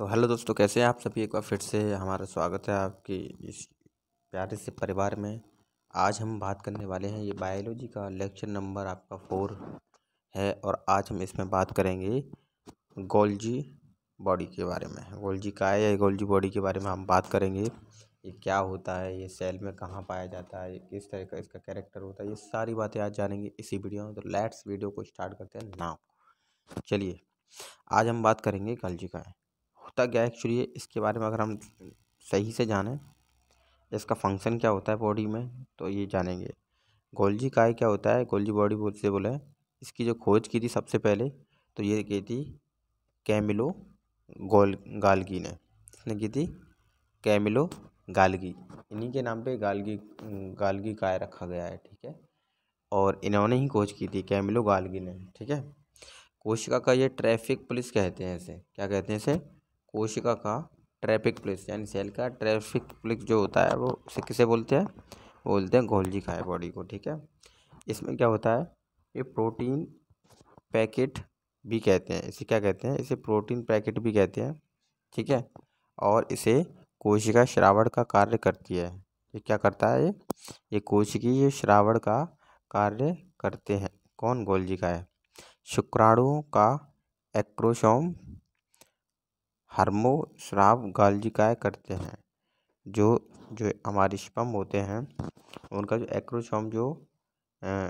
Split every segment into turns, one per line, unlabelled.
तो हेलो दोस्तों कैसे हैं आप सभी एक बार फिर से हमारा स्वागत है आपके इस प्यारे से परिवार में आज हम बात करने वाले हैं ये बायोलॉजी का लेक्चर नंबर आपका फोर है और आज हम इसमें बात करेंगे गोल्जी बॉडी के बारे में गोल्जी का है या गोल्जी बॉडी के बारे में हम बात करेंगे ये क्या होता है ये सेल में कहाँ पाया जाता है किस तरह का इसका कैरेक्टर होता है ये सारी बातें आज जानेंगे इसी वीडियो में तो लेट्स वीडियो को स्टार्ट करते हैं नाउ चलिए आज हम बात करेंगे गोल्जी का है होता क्या एक्चुअली है इसके बारे में अगर हम सही से जानें इसका फंक्शन क्या होता है बॉडी में तो ये जानेंगे गोल्जी काय क्या होता है गोल्जी बॉडी से बोले इसकी जो खोज की थी सबसे पहले तो ये की थी कैमिलो गोल गालगी ने इसने की थी कैमिलो गालगी इन्हीं के नाम पे गालगी गालगी काय रखा गया है ठीक है और इन्होंने ही खोज की थी कैमिलो गालगी ने ठीक है कोशिका का ये ट्रैफिक पुलिस कहते हैं इसे क्या कहते हैं इसे कोशिका का ट्रैफिक प्लेस यानी सेल का ट्रैफिक प्लेस जो होता है वो उसे किसे बोलते हैं बोलते हैं गोल्जी खाए बॉडी को ठीक है इसमें क्या होता है ये प्रोटीन पैकेट भी कहते हैं इसे क्या कहते हैं इसे प्रोटीन पैकेट भी कहते हैं ठीक है और इसे कोशिका श्रावण का कार्य करती है ये क्या करता है ये ये कोशिकीय श्रावण का कार्य करते हैं कौन गोल्जी का है शुक्राणुओं का एक्रोसोम हरमो श्राव गाल्जिकाए करते हैं जो जो हमारे स्पम होते हैं उनका जो एक्रोशॉम जो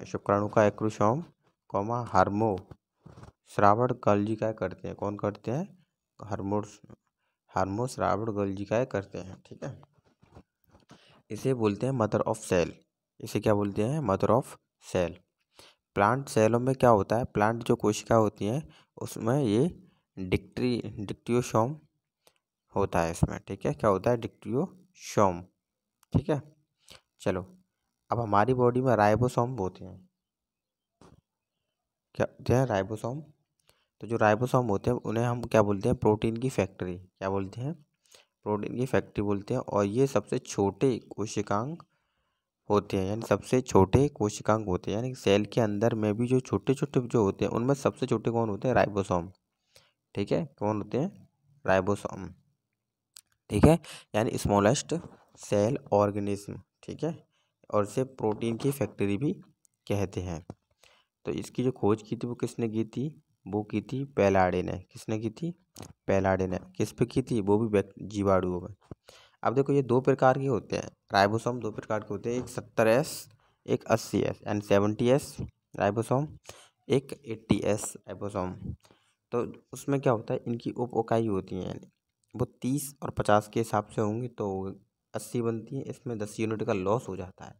शुक्राणु का एक्रोशॉम कौमा हार्मो श्रावण गलजिकाए करते हैं कौन करते हैं हार्मो हार्मो श्रावण गलजिकाए करते हैं ठीक है इसे बोलते हैं मदर ऑफ सेल इसे क्या बोलते हैं मदर ऑफ सेल प्लांट सेलों में क्या होता है प्लांट जो कोशिका होती हैं उसमें ये डिक्ट्री डिक्टियोशोम होता है इसमें ठीक है क्या होता है डिक्टियोशोम ठीक है चलो अब हमारी बॉडी में राइबोसोम होते हैं क्या होते हैं राइबोसोम तो जो राइबोसोम होते हैं उन्हें हम क्या बोलते हैं प्रोटीन की फैक्ट्री क्या बोलते हैं प्रोटीन की फैक्ट्री बोलते हैं और ये सबसे छोटे कोशिकांग होते हैं यानी सबसे छोटे कोशिकांग होते हैं यानी सेल के अंदर में भी जो छोटे छोटे जो होते हैं उनमें सबसे छोटे कौन होते हैं राइबोसोम ठीक है कौन होते हैं राइबोसोम ठीक है यानी स्मॉलेस्ट सेल ऑर्गेनिज्म ठीक है और इसे प्रोटीन की फैक्ट्री भी कहते हैं तो इसकी जो खोज की थी वो किसने की थी वो की थी पैलाडे ने किसने की थी पैलाडे ने किस पे की थी वो भी जीवाणुओं में अब देखो ये दो प्रकार के होते हैं राइबोसोम दो प्रकार के होते हैं एक सत्तर एस एक अस्सी S and seventy S ribosome एक एट्टी एस राइबोसोम तो उसमें क्या होता है इनकी उप इकाई होती है यानी वो तीस और पचास के हिसाब से होंगी तो अस्सी बनती है इसमें दस यूनिट का लॉस हो जाता है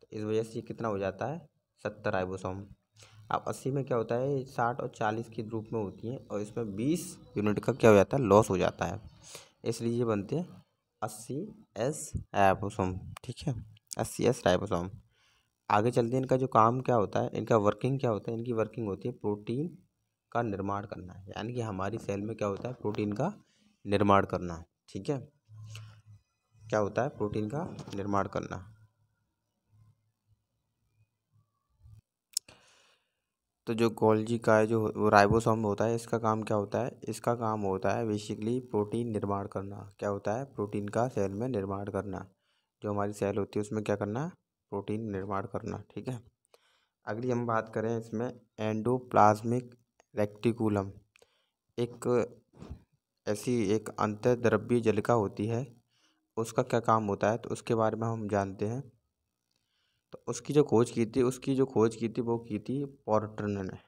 तो इस वजह से कितना हो जाता है सत्तर आइबोसोम अब अस्सी में क्या होता है साठ और चालीस के ग्रुप में होती हैं और इसमें बीस यूनिट का क्या हो जाता है लॉस हो जाता है इसलिए ये बनते हैं अस्सी एस राइबोसोम ठीक है अस्सी एस राइबोसोम आगे चलते हैं इनका जो काम क्या होता है इनका वर्किंग क्या होता है इनकी वर्किंग होती है प्रोटीन का निर्माण करना है यानी कि हमारी सेल में क्या होता है प्रोटीन का निर्माण करना ठीक है क्या होता है प्रोटीन का निर्माण करना तो जो गोल्जी का जो राइबोसोम होता है इसका काम क्या होता है इसका काम होता है बेसिकली प्रोटीन निर्माण करना क्या होता है प्रोटीन का सेल में निर्माण करना जो हमारी सेल होती है उसमें क्या करना है प्रोटीन निर्माण करना ठीक है अगली हम बात करें इसमें एंडोप्लाज्मिक रेक्टिकुलम एक ऐसी एक अंतर्द्रव्य जलिका होती है उसका क्या काम होता है तो उसके बारे में हम जानते हैं तो उसकी जो खोज की थी उसकी जो खोज की थी वो की थी पॉर्टर ने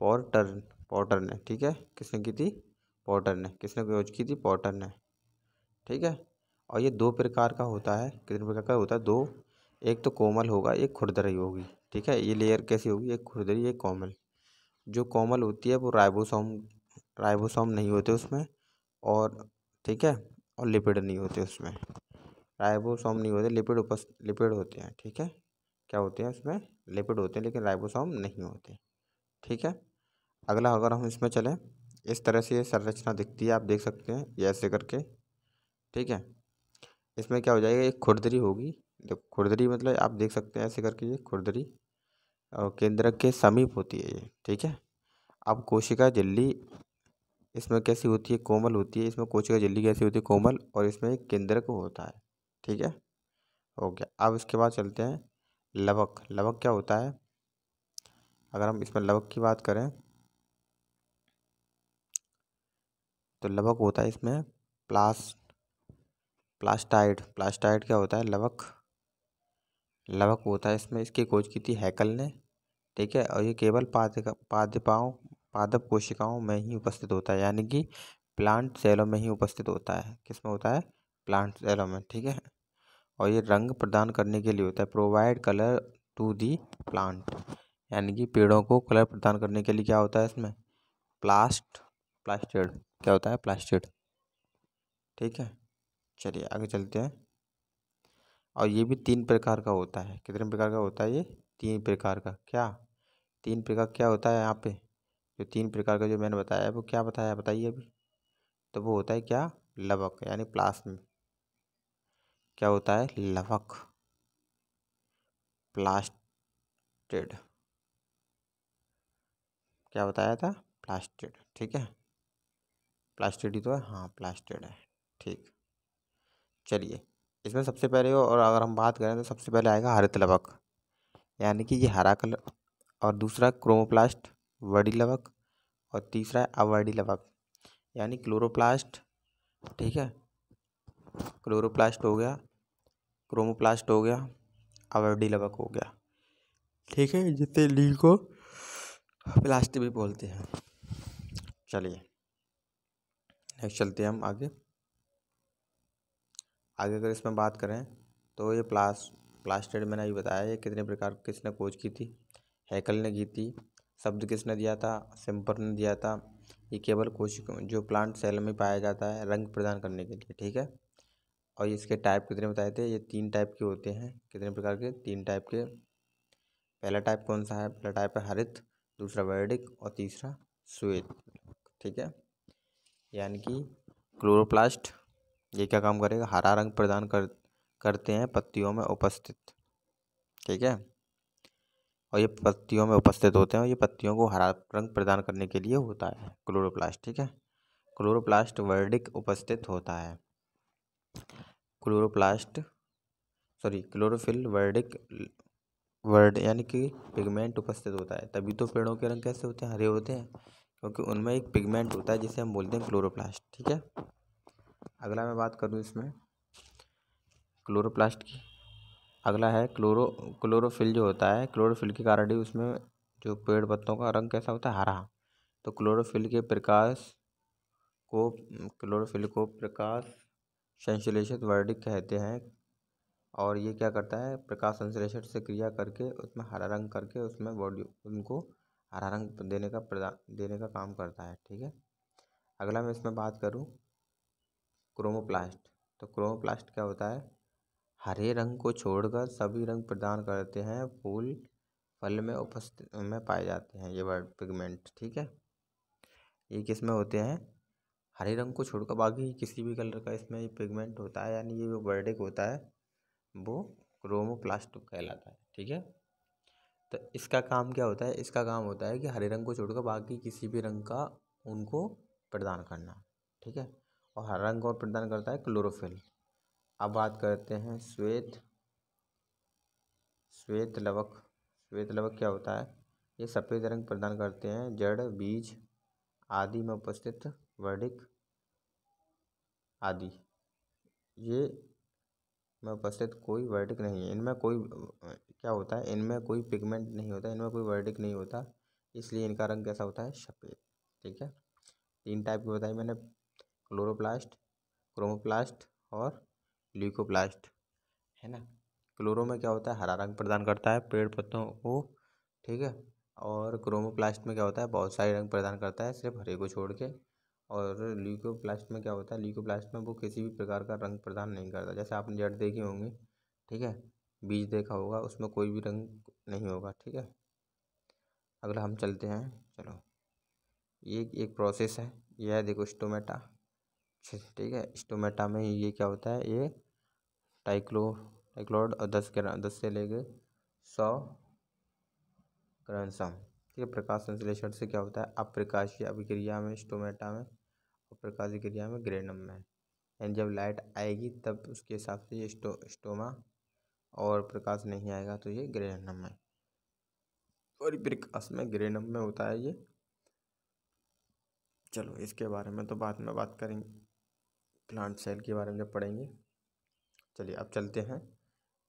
पॉर्टर पॉटर ने ठीक है किसने की थी पॉटर ने किसने खोज की थी पॉटर ने ठीक है और ये दो प्रकार का होता है कितने प्रकार का होता है दो एक तो कोमल होगा एक खुरदरी होगी ठीक है ये लेयर कैसी होगी एक खुरदरी एक कोमल जो कोमल होती है वो राइबोसोम राइबोसोम नहीं होते उसमें और ठीक है और लिपिड नहीं होते उसमें राइबोसोम नहीं होते लिपिड उपस लिपिड होते हैं ठीक है क्या होते हैं उसमें लिपिड होते हैं लेकिन राइबोसोम नहीं होते ठीक है अगला अगर हम इसमें चलें इस तरह से ये संरचना दिखती है आप देख सकते हैं ये ऐसे करके ठीक है इसमें क्या हो जाएगा एक खुरदरी होगी जब खुरदरी मतलब आप देख सकते हैं ऐसे करके ये खुरदरी केंद्रक के समीप होती है ये ठीक है अब कोशिका झिल्ली इसमें कैसी होती है कोमल होती है इसमें कोशिका झिल्ली कैसी होती है कोमल और इसमें एक केंद्रक होता है ठीक है हो गया अब इसके बाद चलते हैं लवक लवक क्या होता है अगर हम इसमें लवक की बात करें तो लवक होता है इसमें प्लास प्लास्टाइड प्लास्टाइड क्या होता है लवक लवक होता है इसमें इसकी खोज की थी हैकल ने ठीक है और ये केवल पादका पादपाओं पादप कोशिकाओं में ही उपस्थित होता है यानी कि प्लांट सेलों में ही उपस्थित होता है किसमें होता है प्लांट सेलों में ठीक है और ये रंग प्रदान करने के लिए होता है provide colour to the plant यानी कि पेड़ों को कलर प्रदान करने के लिए क्या होता है इसमें प्लास्ट प्लास्टेड क्या होता है प्लास्टेड ठीक है चलिए आगे चलते हैं और ये भी तीन प्रकार का होता है कितने प्रकार का होता है ये तीन प्रकार का क्या तीन प्रकार क्या होता है यहाँ पे जो तीन प्रकार का जो मैंने बताया है वो क्या बताया बताइए अभी तो वो होता है क्या लवक यानी प्लास्म क्या होता है लवक प्लास्टेड क्या बताया था प्लास्टेड ठीक है प्लास्टेड ही तो है हाँ प्लास्टेड है ठीक चलिए इसमें सबसे पहले और अगर हम बात करें तो सबसे पहले आएगा हरित लवक यानी कि ये हरा कलर और दूसरा क्रोमोप्लास्ट वर्डी लवक और तीसरा है अवर्डी लवक यानी क्लोरोप्लास्ट ठीक है क्लोरोप्लास्ट हो गया क्रोमोप्लास्ट हो गया अवर्डी लवक हो गया ठीक है जितने लील को प्लास्टिक भी बोलते हैं चलिए नेक्स्ट चलते हैं हम आगे आगे अगर इसमें बात करें तो ये प्लास प्लास्टेड मैंने अभी बताया ये कितने प्रकार किसने खोज की थी हैकल ने की थी शब्द किसने दिया था सिंपर ने दिया था ये केवल कोशिका जो प्लांट सेल में पाया जाता है रंग प्रदान करने के लिए ठीक है और इसके टाइप कितने बताए थे ये तीन टाइप के होते हैं कितने प्रकार के तीन टाइप के पहला टाइप कौन सा है पहला टाइप है हरित दूसरा वैडिक और तीसरा श्वेत ठीक है यानी कि क्लोरोप्लास्ट ये क्या काम करेगा हरा रंग प्रदान कर करते हैं पत्तियों में उपस्थित ठीक है और ये पत्तियों में उपस्थित होते हैं और ये पत्तियों को हरा रंग प्रदान करने के लिए होता है क्लोरोप्लास्ट ठीक है क्लोरोप्लास्ट वर्डिक उपस्थित होता है क्लोरोप्लास्ट सॉरी क्लोरोफिल वर्डिक वर्ड यानी कि पिगमेंट उपस्थित होता है तभी तो पेड़ों के रंग कैसे होते हैं हरे होते हैं क्योंकि उनमें एक पिगमेंट होता है जिसे हम बोलते हैं क्लोरोप्लास्ट ठीक है अगला मैं बात करूँ इसमें क्लोरोप्लास्ट की अगला है क्लोरो क्लोरोफिल जो होता है क्लोरोफिल के कारण ही उसमें जो पेड़ पत्तों का रंग कैसा होता है हरा तो क्लोरोफिल के प्रकाश को क्लोरोफिल को प्रकाश संश्लेषित वर्डिक कहते हैं और ये क्या करता है प्रकाश संश्लेषण से क्रिया करके उसमें हरा रंग करके उसमें बॉडी उनको हरा रंग देने का प्रदान देने का काम करता है ठीक है अगला मैं इसमें बात करूँ क्रोमोप्लास्ट तो क्रोमोप्लास्ट क्या होता है हरे रंग को छोड़कर सभी रंग प्रदान करते हैं फूल फल में उपस्थित में पाए जाते हैं ये वर्ड पिगमेंट ठीक है ये किस में होते हैं हरे रंग को छोड़कर बाकी किसी भी कलर का इसमें ये पिगमेंट होता है यानी ये जो वर्डिक होता है वो क्रोमोप्लास्ट कहलाता है ठीक है तो इसका काम क्या होता है इसका काम होता है कि हरे रंग को छोड़कर बाकी किसी भी रंग का उनको प्रदान करना ठीक है और हर रंग और प्रदान करता है क्लोरोफिल अब बात करते हैं श्वेत श्वेत लवक श्वेत लवक क्या होता है ये सफ़ेद रंग प्रदान करते हैं जड़ बीज आदि में उपस्थित वर्णिक आदि ये में उपस्थित कोई वर्डिक नहीं है इनमें कोई क्या होता है इनमें कोई पिगमेंट नहीं होता इनमें कोई वर्डिक नहीं होता इसलिए इनका रंग कैसा होता है सफ़ेद ठीक है तीन टाइप के बताए मैंने क्लोरोप्लास्ट क्रोमोप्लास्ट और ल्यूकोप्लास्ट है ना क्लोरो में क्या होता है हरा रंग प्रदान करता है पेड़ पत्तों को ठीक है और क्रोमोप्लास्ट में क्या होता है बहुत सारे रंग प्रदान करता है सिर्फ हरे को छोड़ के और ल्यूकोप्लास्ट में क्या होता है ल्यूकोप्लास्ट में वो किसी भी प्रकार का रंग प्रदान नहीं करता जैसे आपने जड़ देखी होंगी ठीक है बीज देखा होगा उसमें कोई भी रंग नहीं होगा ठीक है अगला हम चलते हैं चलो ये एक प्रोसेस है यह है देखो स्टोमेटा अच्छा, अच्छा, ठीक है स्टोमेटा में ये क्या होता है ये टाइक्लो टाइक्लोड और दस ग्राम दस से गए सौ ग्रंसम ठीक है प्रकाश संश्लेषण से क्या होता है अप्रकाशीय अभिक्रिया में स्टोमेटा में और प्रकाशीय क्रिया में ग्रेनम में यानी जब लाइट आएगी तब उसके हिसाब से ये स्टो स्टोमा और प्रकाश नहीं आएगा तो ये ग्रेनम है और प्रकाश में ग्रेनम में होता है ये चलो इसके बारे में तो बाद में बात करेंगे प्लांट सेल के बारे में जब पढ़ेंगे चलिए अब चलते हैं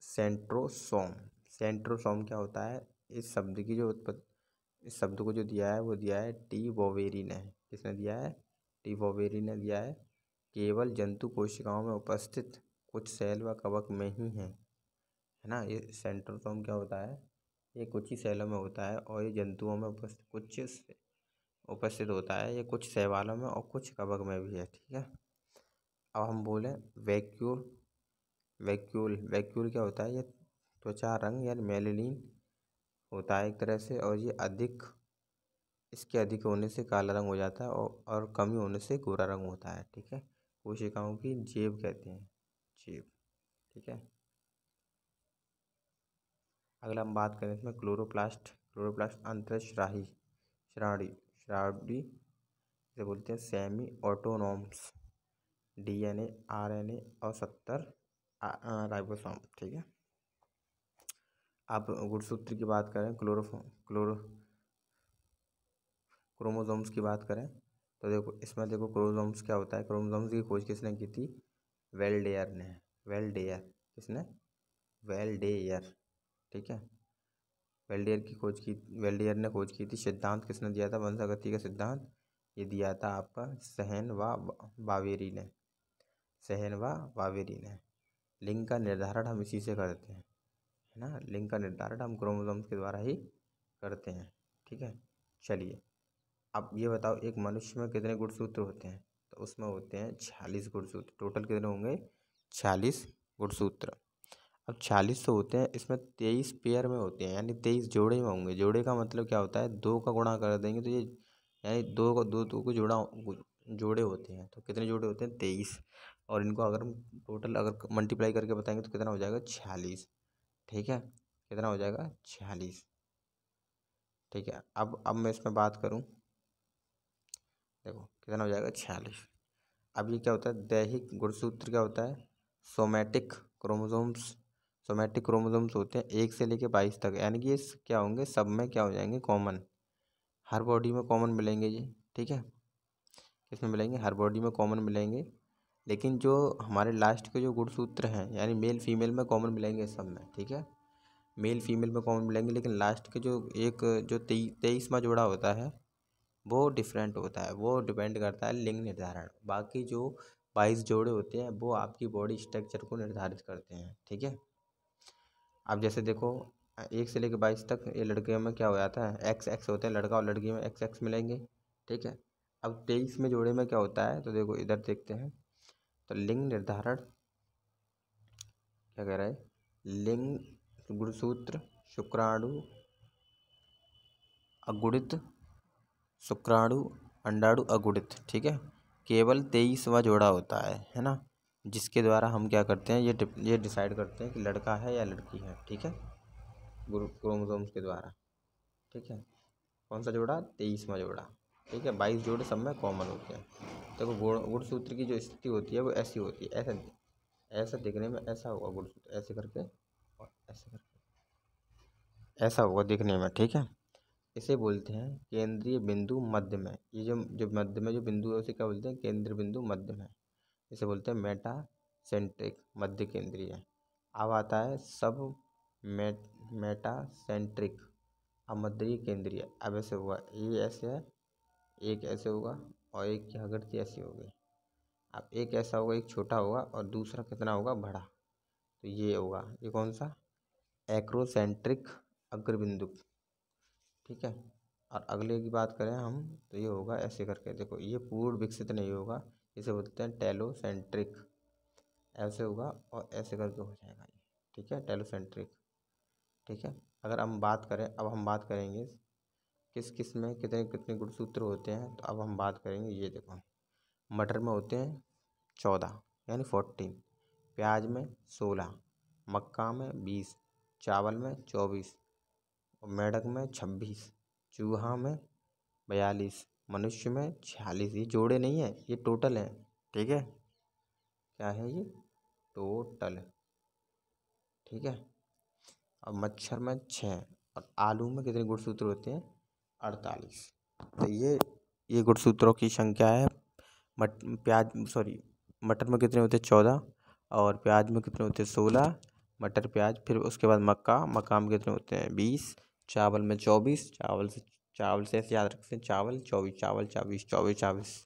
सेंट्रोसोम सेंट्रोसोम क्या होता है इस शब्द की जो उत्पत्ति इस शब्द को जो दिया है वो दिया है टी वोवेरी ने किसने दिया है टी वोवेरी ने दिया है केवल जंतु कोशिकाओं में उपस्थित कुछ सेल व कवक में ही है है ना ये सेंट्रोसोम क्या होता है ये कुछ ही सेलों में होता है और ये जंतुओं में उपस्थित कुछ उपस्थित होता है ये कुछ सेवालों में और कुछ कवक में भी है ठीक है अब हम बोलें वैक्यूल वैक्यूल वैक्यूल क्या होता है ये त्वचा रंग यानी मेलेनिन होता है एक तरह से और ये अधिक इसके अधिक होने से काला रंग हो जाता है और, और कमी होने से गोरा रंग होता है ठीक है कोशिकाओं की जेब कहते हैं जेब ठीक है अगला हम बात करें इसमें क्लोरोप्लास्ट क्लोरोप्लास्ट अंतरश्राही श्राड़ी श्राणी इसे बोलते हैं semi autonomous D N A R N A और सत्तर राइबोसोम ठीक है आप गुड़सूत्र की बात करें क्लोरो क्लोरो क्रोमोजोम्स की बात करें तो देखो इसमें देखो क्रोमोजोम्स क्या होता है क्रोमोजोम्स की खोज किसने की थी वेल्डेयर ने वेल्डेयर किसने वेल्डेयर ठीक है वेल्डेयर की खोज की वेल्डेयर ने खोज की थी सिद्धांत किसने दिया था वंशागति का सिद्धांत ये दिया था आपका सहन व बावेरी ने सहन व वावेरिन है लिंग का निर्धारण हम इसी से करते हैं है ना लिंग का निर्धारण हम क्रोमोजोम्स के द्वारा ही करते हैं ठीक है चलिए अब ये बताओ एक मनुष्य में कितने गुणसूत्र होते हैं तो उसमें होते हैं छियालीस गुणसूत्र टोटल कितने होंगे छियालीस गुणसूत्र अब छियालीस तो होते हैं इसमें तेईस पेयर में होते हैं यानी तेईस जोड़े में होंगे जोड़े का मतलब क्या होता है दो का गुणा कर देंगे तो ये यानी दो का दो दो को जोड़ा जोड़े होते हैं तो कितने जोड़े होते हैं तेईस और इनको अगर हम टोटल अगर मल्टीप्लाई करके बताएंगे तो कितना हो जाएगा छियालीस ठीक है कितना हो जाएगा छियालीस ठीक है अब अब मैं इसमें बात करूं देखो कितना हो जाएगा छियालीस अब ये क्या होता है दैहिक गुणसूत्र क्या होता है सोमैटिक क्रोमोजोम्स सोमेटिक क्रोमोजोम्स होते हैं एक से लेके बाईस तक यानी कि ये क्या होंगे सब में क्या हो जाएंगे कॉमन हर बॉडी में कॉमन मिलेंगे ये ठीक है किसमें मिलेंगे हर बॉडी में कॉमन मिलेंगे लेकिन जो हमारे लास्ट के जो गुणसूत्र हैं यानी मेल फीमेल में कॉमन मिलेंगे सब में ठीक है मेल फीमेल में कॉमन मिलेंगे लेकिन लास्ट के जो एक जो तेईसवा जोड़ा होता है वो डिफरेंट होता है वो डिपेंड करता है लिंग निर्धारण बाकी जो बाईस जोड़े होते हैं वो आपकी बॉडी स्ट्रक्चर को निर्धारित करते हैं ठीक है अब जैसे देखो एक से लेकर बाईस तक ये लड़के में क्या हो जाता है एक्स एक्स होते हैं लड़का और लड़की में एक्स एक्स मिलेंगे ठीक है अब तेईस में जोड़े में क्या होता है तो देखो इधर देखते हैं तो लिंग निर्धारण क्या कह रहा है लिंग गुणसूत्र शुक्राणु अगुणित शुक्राणु अंडाणु अगुणित ठीक है केवल तेईसवा जोड़ा होता है है ना जिसके द्वारा हम क्या करते हैं ये ये डिसाइड करते हैं कि लड़का है या लड़की है ठीक है क्रोमोसोम्स के द्वारा ठीक है कौन सा जोड़ा तेईसवा जोड़ा ठीक है बाईस जोड़े सब में कॉमन होते हैं देखो गुड़ गुड़सूत्र की जो स्थिति होती है वो ऐसी होती है ऐसा ऐसा देखने में ऐसा होगा गुड़सूत्र ऐसे करके और ऐसे करके ऐसा होगा देखने में ठीक है इसे बोलते हैं केंद्रीय बिंदु मध्य में ये जो जो मध्य में जो बिंदु है उसे क्या बोलते हैं केंद्रीय बिंदु मध्य में इसे बोलते हैं मेटा सेंट्रिक मध्य केंद्रीय अब आता है सब मेट मेटा सेंट्रिक मध्य केंद्रीय अब ऐसे हुआ ये ऐसे है एक ऐसे होगा और एक की करते ऐसी हो गई अब एक ऐसा होगा एक छोटा होगा और दूसरा कितना होगा बड़ा तो ये होगा ये कौन सा एक्रोसेंट्रिक अग्रबिंदु ठीक है और अगले की बात करें हम तो ये होगा ऐसे करके देखो ये पूर्ण विकसित नहीं होगा इसे बोलते हैं टेलोसेंट्रिक ऐसे होगा और ऐसे करके हो जाएगा ये ठीक है टेलोसेंट्रिक ठीक है अगर हम बात करें अब हम बात करेंगे किस किस में कितने कितने गुणसूत्र होते हैं तो अब हम बात करेंगे ये देखो मटर में होते हैं चौदह यानी फोर्टीन प्याज में सोलह मक्का में बीस चावल में चौबीस मेढक में छब्बीस चूहा में बयालीस मनुष्य में छियालीस ये जोड़े नहीं है ये टोटल है ठीक है क्या है ये टोटल ठीक है अब मच्छर में छः और आलू में कितने गुणसूत्र होते हैं अड़तालीस तो ये ये गुणसूत्रों की संख्या है मट प्याज सॉरी मटर में कितने होते हैं चौदह और प्याज में कितने होते हैं सोलह मटर प्याज फिर उसके बाद मक्का मक्का में कितने होते हैं बीस चावल में चौबीस चावल से चावल से ऐसे याद रख सकते हैं चावल चौबीस चावल चौबीस चौबीस चौबीस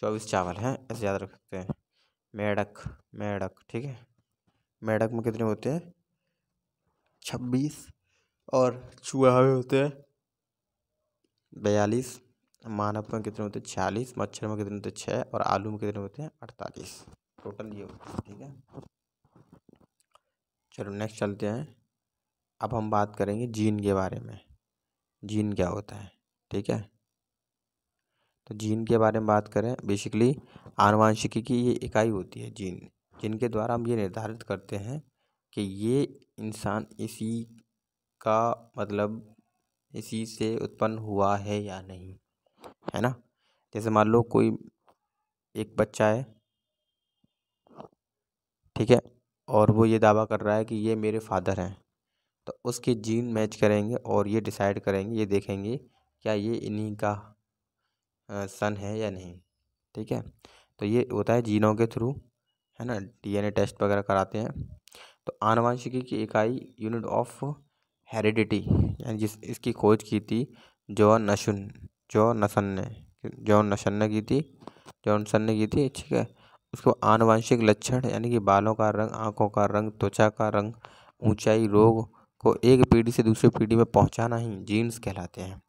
चौबीस चावल हैं ऐसे याद रख सकते हैं मेढक मेढक ठीक है मेढक में कितने होते हैं छब्बीस और चूहा होते हैं बयालीस मानव में कितने होते हैं छियालीस मच्छर में कितने होते हैं छः और आलू में कितने होते हैं अड़तालीस टोटल ये होता है ठीक है चलो नेक्स्ट चलते हैं अब हम बात करेंगे जीन के बारे में जीन क्या होता है ठीक है तो जीन के बारे में बात करें बेसिकली आनुवंशिकी की ये इकाई होती है जीन जिनके द्वारा हम ये निर्धारित करते हैं कि ये इंसान इसी का मतलब इसी से उत्पन्न हुआ है या नहीं है ना जैसे मान लो कोई एक बच्चा है ठीक है और वो ये दावा कर रहा है कि ये मेरे फादर हैं तो उसके जीन मैच करेंगे और ये डिसाइड करेंगे ये देखेंगे क्या ये इन्हीं का सन है या नहीं ठीक है तो ये होता है जीनों के थ्रू है ना डीएनए टेस्ट वगैरह कराते हैं तो आनुवंशिकी की इकाई यूनिट ऑफ हेरिडिटी यानी जिस इसकी खोज की थी जॉन नशन जॉन नसन ने जॉन नशन ने की थी जॉनसन ने की थी ठीक है उसको आनुवंशिक लक्षण यानी कि बालों का रंग आंखों का रंग त्वचा का रंग ऊंचाई रोग को एक पीढ़ी से दूसरी पीढ़ी में पहुंचाना ही जीन्स कहलाते हैं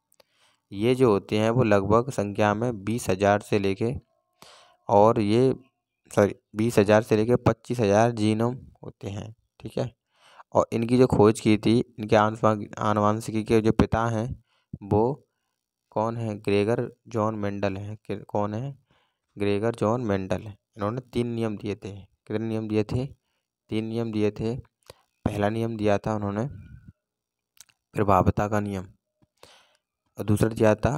ये जो होते हैं वो लगभग संख्या में बीस हज़ार से लेके और ये सॉरी बीस हज़ार से लेके पच्चीस हज़ार जीनों होते हैं ठीक है और इनकी जो खोज की थी इनके आनुवंशिकी के जो पिता हैं वो कौन है ग्रेगर जॉन मेंडल हैं कौन है ग्रेगर जॉन मेंडल है इन्होंने तीन नियम दिए थे कितने नियम दिए थे तीन नियम दिए थे पहला नियम दिया था उन्होंने प्रभावता का नियम और दूसरा दिया था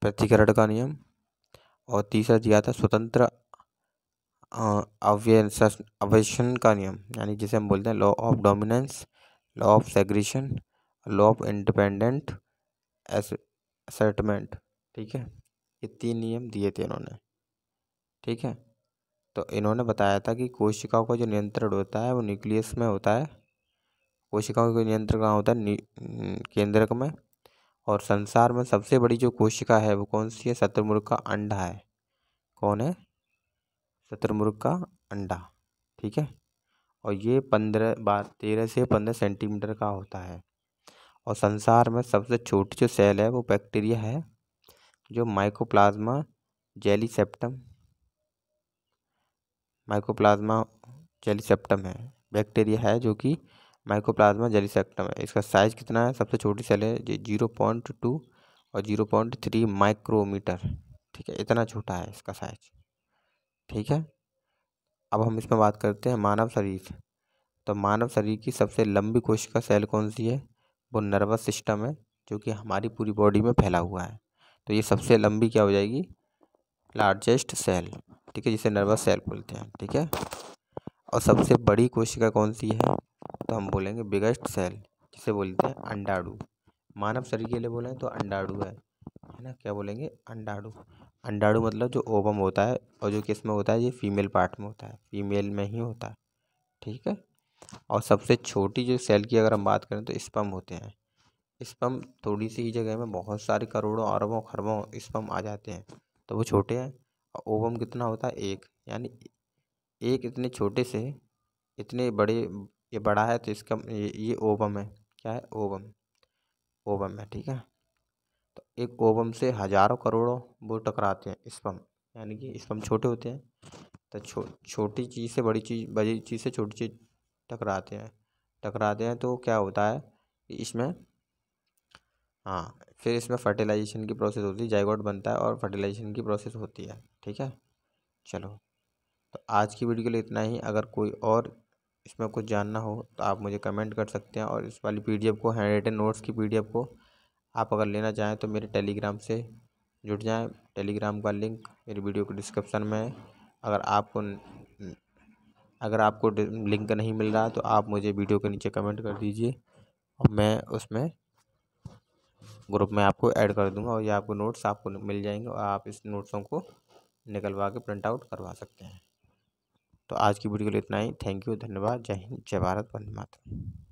प्रतिकरण का नियम और तीसरा दिया था स्वतंत्र अवेशन का नियम यानी जिसे हम बोलते हैं law of dominance law of segregation law of independent assortment ठीक है ये तीन नियम दिए थे इन्होंने ठीक है तो इन्होंने बताया था कि कोशिकाओं का जो नियंत्रण होता है वो न्यूक्लियस में होता है कोशिकाओं का नियंत्रण कहाँ होता है केंद्रक में और संसार में सबसे बड़ी जो कोशिका है वो कौन सी है शत्रुमुर्ग का अंडा है कौन है शतुर्मुर्ग का अंडा ठीक है और ये पंद्रह बार तेरह से पंद्रह सेंटीमीटर का होता है और संसार में सबसे छोटी जो सेल है वो बैक्टीरिया है जो mycoplasma gallisepticum mycoplasma gallisepticum है बैक्टीरिया है जो कि माइकोप्लाज्मा जेली सेप्टम है इसका साइज़ कितना है सबसे छोटी सेल है जो जीरो पॉइंट टू और जीरो पॉइंट थ्री माइक्रोमीटर ठीक है इतना छोटा है इसका साइज ठीक है अब हम इसमें बात करते हैं मानव शरीर तो मानव शरीर की सबसे लंबी कोशिका सेल कौन सी है वो नर्वस सिस्टम है जो कि हमारी पूरी बॉडी में फैला हुआ है तो ये सबसे लंबी क्या हो जाएगी लार्जेस्ट सेल ठीक है जिसे नर्वस सेल बोलते हैं ठीक है और सबसे बड़ी कोशिका कौन सी है तो हम बोलेंगे बिगेस्ट सेल जिसे बोलते हैं अंडाड़ू मानव शरीर के लिए बोलें तो अंडाड़ू है है ना क्या बोलेंगे अंडाड़ू अंडाणु मतलब जो ओवम होता है और जो किस में होता है ये फीमेल पार्ट में होता है फीमेल में ही होता है ठीक है और सबसे छोटी जो सेल की अगर हम बात करें तो स्पम होते हैं स्पम थोड़ी सी ही जगह में बहुत सारे करोड़ों अरबों खरबों स्पम आ जाते हैं
तो वो छोटे हैं
और ओवम कितना होता है एक यानी एक इतने छोटे से इतने बड़े ये बड़ा है तो इसका ये, ये ओवम है क्या है ओवम ओवम है ठीक है एक ओवम से हजारों करोड़ों वो टकराते हैं स्पम यानी कि स्पम छोटे होते हैं तो छो छोटी चीज़ से बड़ी चीज़ बड़ी चीज़ से छोटी चीज़ टकराते हैं टकराते हैं तो क्या होता है कि इसमें हाँ फिर इसमें फर्टिलाइजेशन की प्रोसेस होती है जाइगोट बनता है और फर्टिलाइजेशन की प्रोसेस होती है ठीक है चलो तो आज की वीडियो के लिए इतना ही अगर कोई और इसमें कुछ जानना हो तो आप मुझे कमेंट कर सकते हैं और इस वाली पीडीएफ को हैंड रिटन नोट्स की पीडीएफ को आप अगर लेना चाहें तो मेरे टेलीग्राम से जुड़ जाएं टेलीग्राम का लिंक मेरी वीडियो के डिस्क्रिप्शन में है अगर आपको अगर आपको लिंक नहीं मिल रहा तो आप मुझे वीडियो के नीचे कमेंट कर दीजिए और मैं उसमें ग्रुप में आपको ऐड कर दूंगा और ये आपको नोट्स आपको मिल जाएंगे और आप इस नोट्सों को निकलवा के प्रिंट आउट करवा सकते हैं तो आज की वीडियो के लिए इतना ही थैंक यू धन्यवाद जय हिंद जय भारत वंदे मातरम